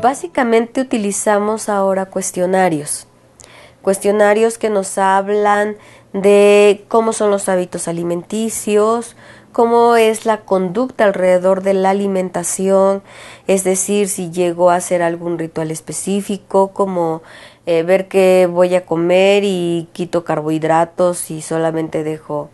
Básicamente utilizamos ahora cuestionarios. Cuestionarios que nos hablan de cómo son los hábitos alimenticios, cómo es la conducta alrededor de la alimentación, es decir, si llego a hacer algún ritual específico, como eh, ver qué voy a comer y quito carbohidratos y solamente dejo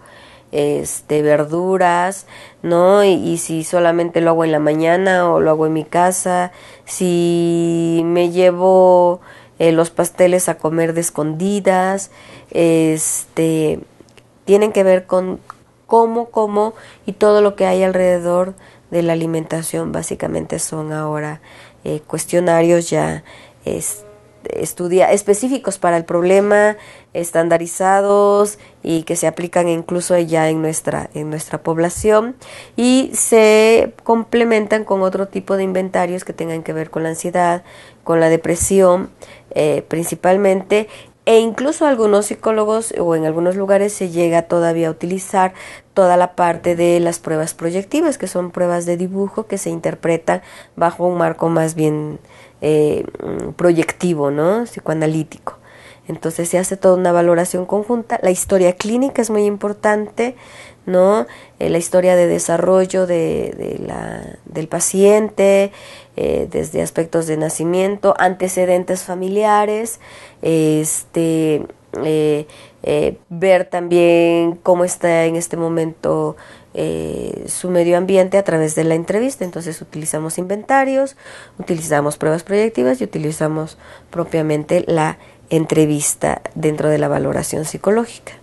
este, verduras, ¿no? Y, si solamente lo hago en la mañana o lo hago en mi casa, si me llevo eh, los pasteles a comer de escondidas, este, tienen que ver con cómo, cómo y todo lo que hay alrededor de la alimentación, básicamente son ahora eh, cuestionarios ya, este, estudia específicos para el problema, estandarizados y que se aplican incluso ya en nuestra, en nuestra población y se complementan con otro tipo de inventarios que tengan que ver con la ansiedad, con la depresión eh, principalmente e incluso algunos psicólogos o en algunos lugares se llega todavía a utilizar toda la parte de las pruebas proyectivas, que son pruebas de dibujo que se interpretan bajo un marco más bien eh, proyectivo, ¿no? psicoanalítico. Entonces se hace toda una valoración conjunta. La historia clínica es muy importante ¿no? Eh, la historia de desarrollo de, del paciente, eh, desde aspectos de nacimiento, antecedentes familiares, este, eh, ver también cómo está en este momento su medio ambiente a través de la entrevista. Entonces utilizamos inventarios, utilizamos pruebas proyectivas y utilizamos propiamente la entrevista dentro de la valoración psicológica.